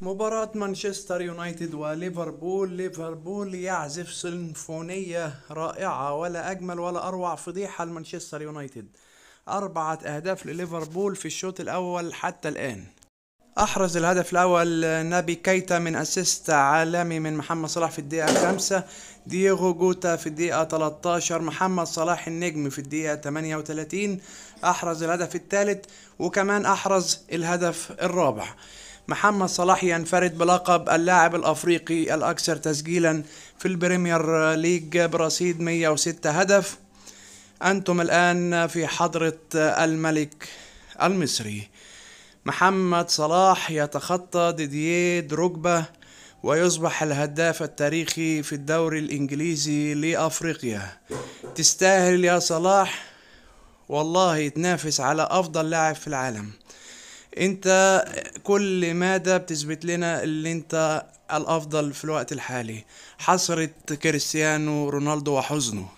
مباراة مانشستر يونايتد وليفربول ليفربول يعزف سيمفونية رائعة ولا أجمل ولا أروع فضيحة لمانشستر يونايتد أربعة أهداف لليفربول في الشوط الأول حتى الآن أحرز الهدف الأول نبي كيتا من أسيست عالمي من محمد صلاح في الدقيقة خمسة دييغو جوتا في الدقيقة 13 محمد صلاح النجم في الدقيقة 38 أحرز الهدف الثالث وكمان أحرز الهدف الرابع محمد صلاح ينفرد بلقب اللاعب الافريقي الاكثر تسجيلا في البريمير ليج برصيد 106 هدف انتم الان في حضره الملك المصري محمد صلاح يتخطى ديدييه دروجبا ويصبح الهداف التاريخي في الدوري الانجليزي لافريقيا تستاهل يا صلاح والله تنافس على افضل لاعب في العالم انت كل مادة بتثبت لنا اللي انت الافضل في الوقت الحالي حصرت كريستيانو رونالدو وحزنه